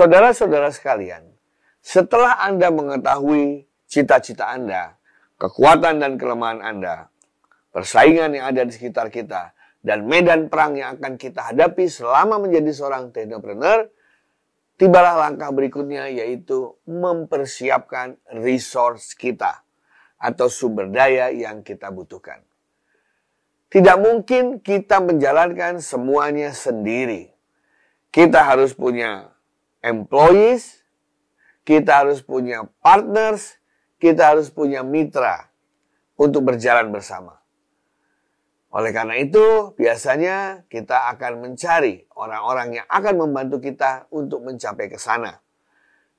Saudara-saudara sekalian, setelah Anda mengetahui cita-cita Anda, kekuatan dan kelemahan Anda, persaingan yang ada di sekitar kita, dan medan perang yang akan kita hadapi selama menjadi seorang entrepreneur, tibalah langkah berikutnya yaitu mempersiapkan resource kita atau sumber daya yang kita butuhkan. Tidak mungkin kita menjalankan semuanya sendiri. Kita harus punya employees, kita harus punya partners, kita harus punya mitra untuk berjalan bersama. Oleh karena itu, biasanya kita akan mencari orang-orang yang akan membantu kita untuk mencapai ke sana.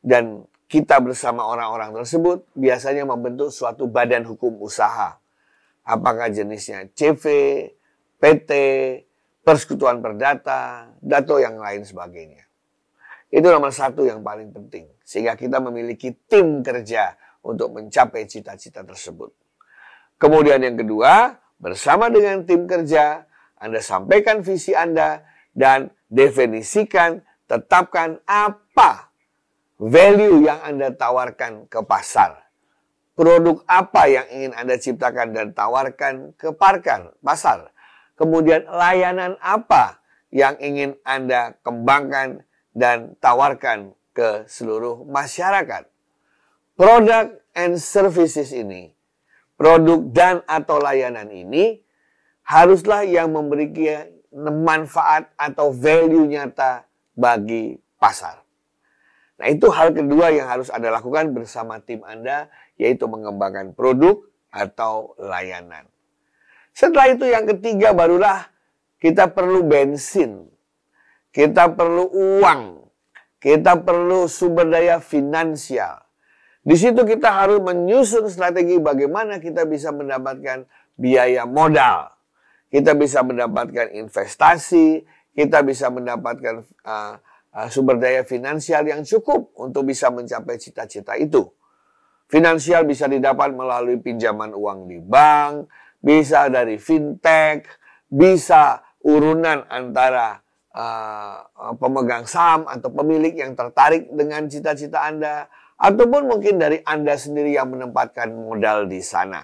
Dan kita bersama orang-orang tersebut biasanya membentuk suatu badan hukum usaha. Apakah jenisnya CV, PT, persekutuan perdata, dato yang lain sebagainya. Itu nomor satu yang paling penting. Sehingga kita memiliki tim kerja untuk mencapai cita-cita tersebut. Kemudian yang kedua, bersama dengan tim kerja, Anda sampaikan visi Anda dan definisikan, tetapkan apa value yang Anda tawarkan ke pasar. Produk apa yang ingin Anda ciptakan dan tawarkan ke parkan, pasar. Kemudian layanan apa yang ingin Anda kembangkan dan tawarkan ke seluruh masyarakat. Produk and services ini, produk dan atau layanan ini haruslah yang memiliki manfaat atau value nyata bagi pasar. Nah, itu hal kedua yang harus Anda lakukan bersama tim Anda, yaitu mengembangkan produk atau layanan. Setelah itu yang ketiga barulah kita perlu bensin kita perlu uang, kita perlu sumber daya finansial. Di situ kita harus menyusun strategi bagaimana kita bisa mendapatkan biaya modal. Kita bisa mendapatkan investasi, kita bisa mendapatkan uh, uh, sumber daya finansial yang cukup untuk bisa mencapai cita-cita itu. Finansial bisa didapat melalui pinjaman uang di bank, bisa dari fintech, bisa urunan antara uh, pemegang saham atau pemilik yang tertarik dengan cita-cita Anda, ataupun mungkin dari Anda sendiri yang menempatkan modal di sana.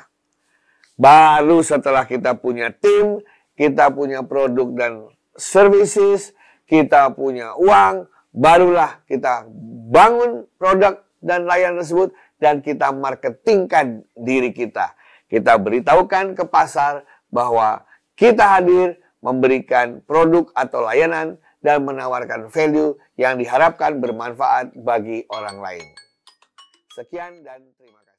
Baru setelah kita punya tim, kita punya produk dan services, kita punya uang, barulah kita bangun produk dan layanan tersebut dan kita marketingkan diri kita. Kita beritahukan ke pasar bahwa kita hadir memberikan produk atau layanan dan menawarkan value yang diharapkan bermanfaat bagi orang lain. Sekian dan terima kasih.